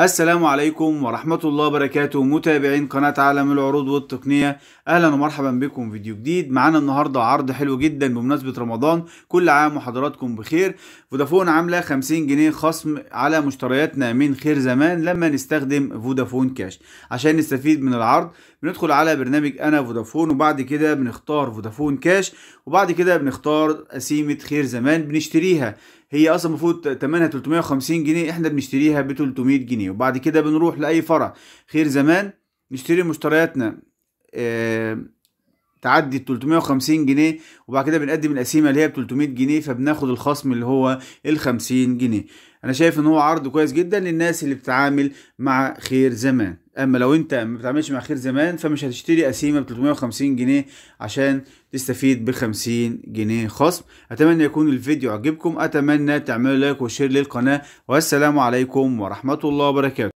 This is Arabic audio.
السلام عليكم ورحمة الله وبركاته متابعين قناة عالم العروض والتقنية أهلا ومرحبا بكم فيديو جديد معانا النهاردة عرض حلو جدا بمناسبة رمضان كل عام وحضراتكم بخير فودافون عاملة 50 جنيه خصم على مشترياتنا من خير زمان لما نستخدم فودافون كاش عشان نستفيد من العرض بندخل على برنامج أنا فودافون وبعد كده بنختار فودافون كاش وبعد كده بنختار قسيمة خير زمان بنشتريها هي اصلا المفروض ثمنها 350 جنيه احنا بنشتريها ب 300 جنيه وبعد كده بنروح لاي فرع خير زمان نشتري مشترياتنا آه، تعدي ال 350 جنيه وبعد كده بنقدم القسيمه اللي هي ب 300 جنيه فبناخد الخصم اللي هو ال 50 جنيه انا شايف ان هو عرض كويس جدا للناس اللي بتتعامل مع خير زمان اما لو انت ما بتعملش مع خير زمان فمش هتشتري قسيمه ب 350 جنيه عشان تستفيد ب 50 جنيه خصم اتمنى يكون الفيديو عجبكم اتمنى تعملوا لايك وشير للقناه والسلام عليكم ورحمه الله وبركاته